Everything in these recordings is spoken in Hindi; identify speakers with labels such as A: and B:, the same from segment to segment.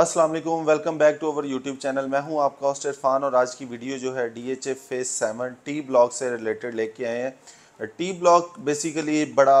A: Aslam welcome back to our YouTube channel मैं हूं आपका होस्ट इरफान और आज की वीडियो जो है D H F phase seven T block से रिलेटेड लेके आए हैं टी ब्लॉक बेसिकली बड़ा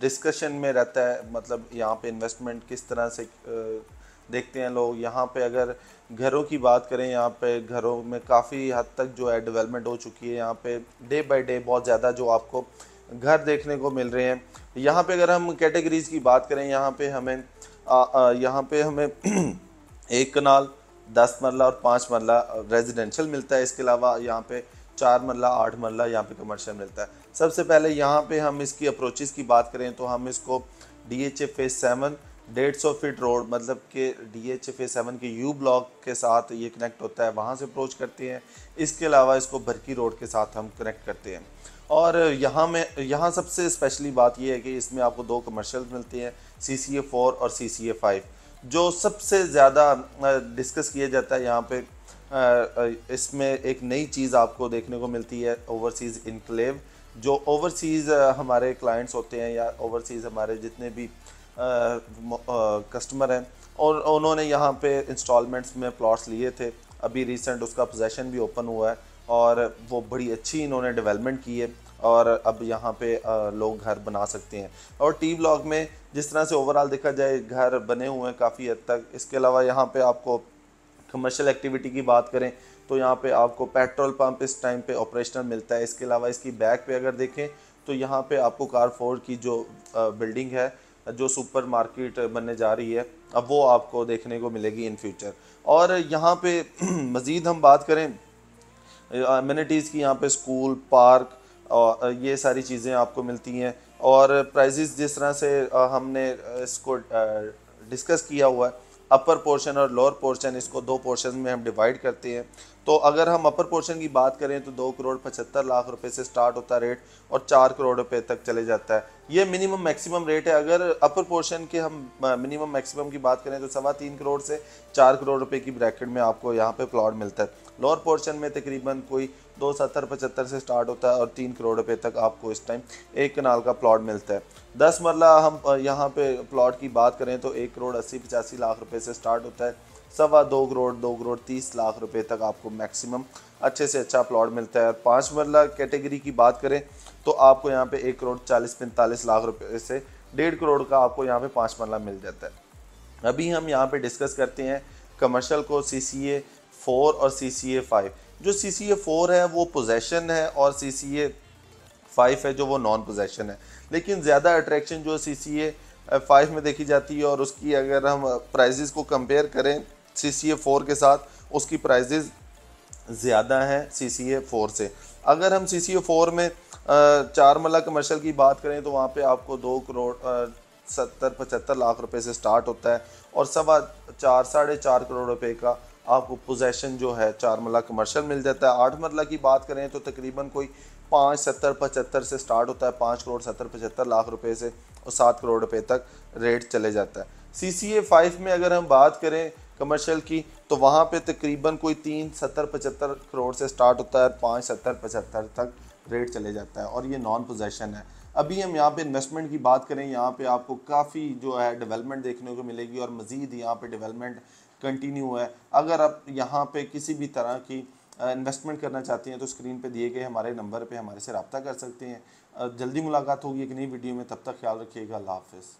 A: डिस्कशन में रहता है मतलब यहाँ पे इन्वेस्टमेंट किस तरह से देखते हैं लोग यहाँ पे अगर घरों की बात करें यहाँ पे घरों में काफ़ी हद तक जो है डेवलपमेंट हो चुकी है यहाँ पे डे बाई डे बहुत ज़्यादा जो आपको घर देखने को मिल रहे हैं यहाँ पर अगर हम कैटेगरीज़ की बात करें यहाँ पर हमें यहाँ पे हमें एक कनाल दस मरला और पाँच मरला रेजिडेंशियल मिलता है इसके अलावा यहाँ पे चार मरला आठ मरला यहाँ पे कमर्शियल मिलता है सबसे पहले यहाँ पे हम इसकी अप्रोचेस की बात करें तो हम इसको D H A phase seven डेढ़ सौ फिट रोड मतलब के D H F A seven के यू ब्लॉक के साथ ये कनेक्ट होता है वहाँ से अप्रोच करते हैं इसके अलावा इसको भरकी रोड के साथ हम कनेक्ट करते हैं और यहाँ में यहाँ सबसे स्पेशली बात यह है कि इसमें आपको दो कमर्शियल मिलते हैं सी सी ए फोर और सी सी ए फाइव जो सबसे ज़्यादा डिस्कस किया जाता है यहाँ पे इसमें एक नई चीज़ आपको देखने को मिलती है ओवरसीज़ इनक्लेव जो ओवरसीज़ हमारे क्लाइंट्स होते हैं या ओवरसीज़ हमारे जितने भी कस्टमर हैं और उन्होंने यहाँ पे इंस्टॉलमेंट्स में प्लॉट्स लिए थे अभी रिसेंट उसका पोजेसन भी ओपन हुआ है और वो बड़ी अच्छी इन्होंने डेवलपमेंट की है और अब यहाँ पे लोग घर बना सकते हैं और टी ब्लॉक में जिस तरह से ओवरऑल देखा जाए घर बने हुए हैं काफ़ी हद तक इसके अलावा यहाँ पे आपको कमर्शियल एक्टिविटी की बात करें तो यहाँ पे आपको पेट्रोल पंप इस टाइम पे ऑपरेशनल मिलता है इसके अलावा इसकी बैक पे अगर देखें तो यहाँ पे आपको कार फोर की जो बिल्डिंग है जो सुपर मार्केट बनने जा रही है अब वो आपको देखने को मिलेगी इन फ्यूचर और यहाँ पे मज़ीद हम बात करें अम्यूनिटीज़ की यहाँ पे स्कूल पार्क और ये सारी चीज़ें आपको मिलती हैं और प्राइजेस जिस तरह से हमने इसको डिस्कस किया हुआ है अपर पोर्शन और लोअर पोर्शन इसको दो पोर्शन में हम डिवाइड करते हैं तो अगर हम अपर पोर्शन की बात करें तो दो करोड़ पचहत्तर लाख रुपए से स्टार्ट होता रेट और चार करोड़ रुपए तक चले जाता है ये मिनिमम मैक्सिमम रेट है अगर अपर पोर्शन के हम मिनिमम मैक्सिमम की बात करें तो सवा तीन करोड़ से चार करोड़ रुपए की ब्रैकेट में आपको यहाँ पे प्लॉट मिलता है लोअर पोर्शन में तकरीबन कोई दो सत्तर पचहत्तर से स्टार्ट होता है और तीन करोड़ रुपये तक आपको इस टाइम एक कनाल का प्लॉट मिलता है दस मरला हम यहाँ पे प्लॉट की बात करें तो एक करोड़ अस्सी पचासी लाख रुपए से स्टार्ट होता है सवा दो करोड़ दो करोड़ तीस लाख रुपए तक आपको मैक्सिमम अच्छे से अच्छा प्लॉट मिलता है और पाँच मरला कैटेगरी की बात करें तो आपको यहाँ पर एक करोड़ चालीस पैंतालीस लाख रुपये से डेढ़ करोड़ का आपको यहाँ पर पाँच मरला मिल जाता है अभी हम यहाँ पर डिस्कस करते हैं कमर्शल को सी फोर और सी सी ए फाइव जो सी सी ए फोर है वो पोजेसन है और सी सी ए फाइव है जो वो नॉन पोजेसन है लेकिन ज़्यादा अट्रैक्शन जो सी सी ए फाइव में देखी जाती है और उसकी अगर हम प्राइजेज़ को कंपेयर करें सी सी ए फोर के साथ उसकी प्राइजेज़ ज़्यादा हैं सी सी ए फोर से अगर हम सी सी ए फोर में चार मला कमर्शल की बात करें तो वहाँ पे आपको दो करोड़ सत्तर पचहत्तर लाख रुपए से स्टार्ट होता है और सवा चार साढ़े चार करोड़ रुपए का आपको पोजेसन जो है चार मरला कमर्शल मिल जाता है आठ मरला की बात करें तो तकरीबन कोई पाँच सत्तर पचहत्तर से स्टार्ट होता है पाँच करोड़ सत्तर पचहत्तर लाख रुपए से और सात करोड़ रुपए तक रेट चले जाता है सी सी ए फाइव में अगर हम बात करें कमर्शियल की तो वहाँ पे तकरीबन कोई तीन सत्तर पचहत्तर करोड़ से स्टार्ट होता है पाँच सत्तर पचहत्तर तक रेट चले जाता है और ये नॉन पोजेसन है अभी हम यहाँ पे इन्वेस्टमेंट की बात करें यहाँ पे आपको काफ़ी जो है डेवलपमेंट देखने को मिलेगी और मज़ीद यहाँ पे डेवलपमेंट कंटिन्यू है अगर आप यहाँ पे किसी भी तरह की इन्वेस्टमेंट करना चाहते हैं तो स्क्रीन पे दिए गए हमारे नंबर पे हमारे से रबता कर सकते हैं जल्दी मुलाकात होगी एक नई वीडियो में तब तक ख्याल रखिएगा अल्लाह हाफिज़